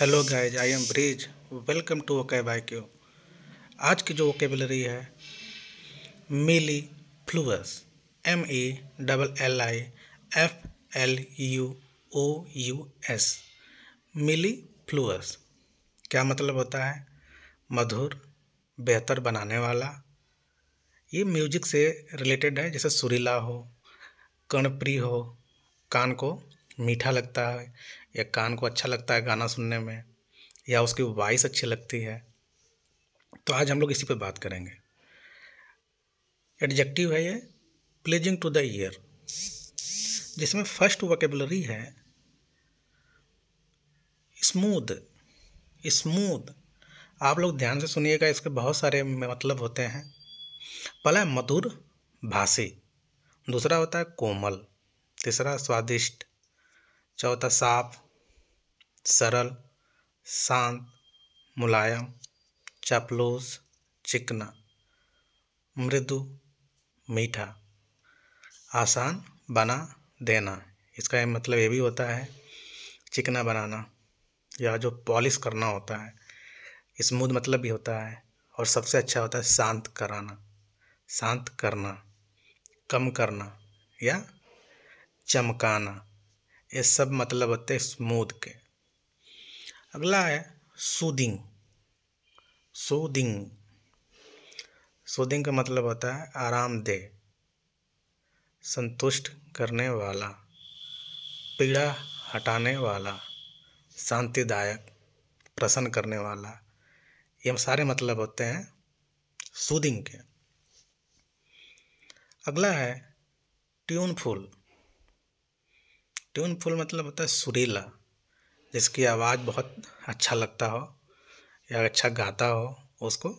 hello guys I am Brij welcome to okay by Q आज की जो ओकेबलरी है mellifluous M A double L I F L U O U S mellifluous क्या मतलब होता है मधुर बेहतर बनाने वाला ये म्यूजिक से रिलेटेड है जैसे सुरीला हो कर्णप्रिय हो कान को मीठा लगता है या कान को अच्छा लगता है गाना सुनने में या उसकी वॉइस अच्छी लगती है तो आज हम लोग इसी पर बात करेंगे एडजेक्टिव है ये प्लेजिंग टू द ईयर जिसमें फर्स्ट वकेबलरी है स्मूथ स्मूथ आप लोग ध्यान से सुनिएगा इसके बहुत सारे मतलब होते हैं पहला है मधुर भाषी दूसरा होता है कोमल तीसरा स्वादिष्ट चौथा साफ सरल शांत मुलायम चपलूस चिकना मृदु मीठा आसान बना देना इसका मतलब ये भी होता है चिकना बनाना या जो पॉलिश करना होता है स्मूथ मतलब भी होता है और सबसे अच्छा होता है शांत कराना शांत करना कम करना या चमकाना ये सब मतलब होते हैं स्मूथ के अगला है सूदिंग सूदिंग सूदिंग का मतलब होता है आरामदेह संतुष्ट करने वाला पीड़ा हटाने वाला शांतिदायक प्रसन्न करने वाला ये सारे मतलब होते हैं सूदिंग के अगला है ट्यूनफुल ट्यूनफुल मतलब होता है सुरीला जिसकी आवाज़ बहुत अच्छा लगता हो या अच्छा गाता हो उसको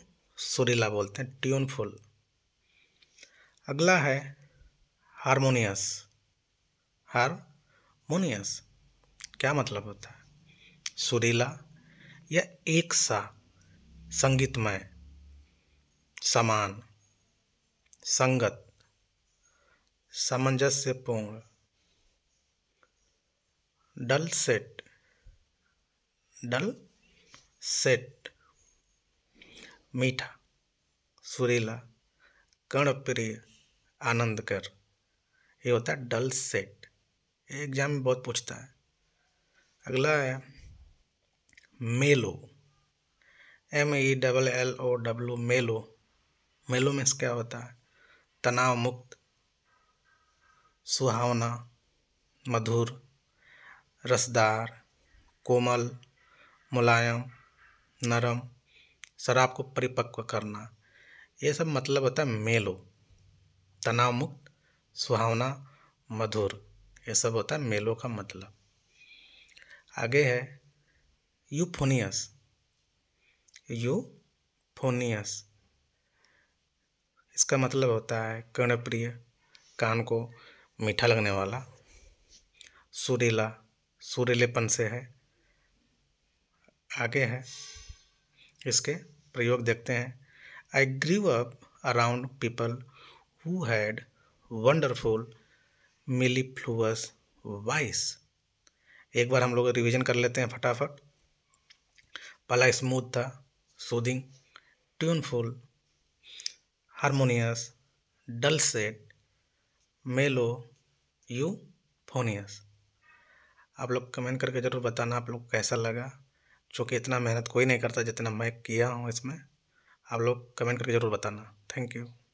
सुरीला बोलते हैं ट्यूनफुल अगला है हारमोनियस हारमोनियस क्या मतलब होता है सुरीला या एक सा संगीतमय समान संगत सामंजस्यपूर्ण डल सेट डल सेट मीठा सुरीला कर्णप्रिय आनंद कर ये होता है डल सेट ये एग्जाम में बहुत पूछता है अगला है mellow M E double L O W mellow mellow में क्या होता है तनाव मुक्त सुहावना मधुर रसदार कोमल मुलायम नरम शराब को परिपक्व करना ये सब मतलब होता है मेलो तनाव मुक्त सुहावना मधुर ये सब होता है मेलो का मतलब आगे है यूफोनियस फोनियस इसका मतलब होता है कर्णप्रिय कान को मीठा लगने वाला सुरीला सूर्यलेपन से है आगे हैं इसके प्रयोग देखते हैं I grew up around people who had wonderful mellifluous voice एक बार हम लोग रिवीजन कर लेते हैं फटाफट पहला स्मूथ था soothing tuneful harmonious dulcet mellow euphonious आप लोग कमेंट करके ज़रूर बताना आप लोग कैसा लगा चूँकि इतना मेहनत कोई नहीं करता जितना मैं किया हूँ इसमें आप लोग कमेंट करके ज़रूर बताना थैंक यू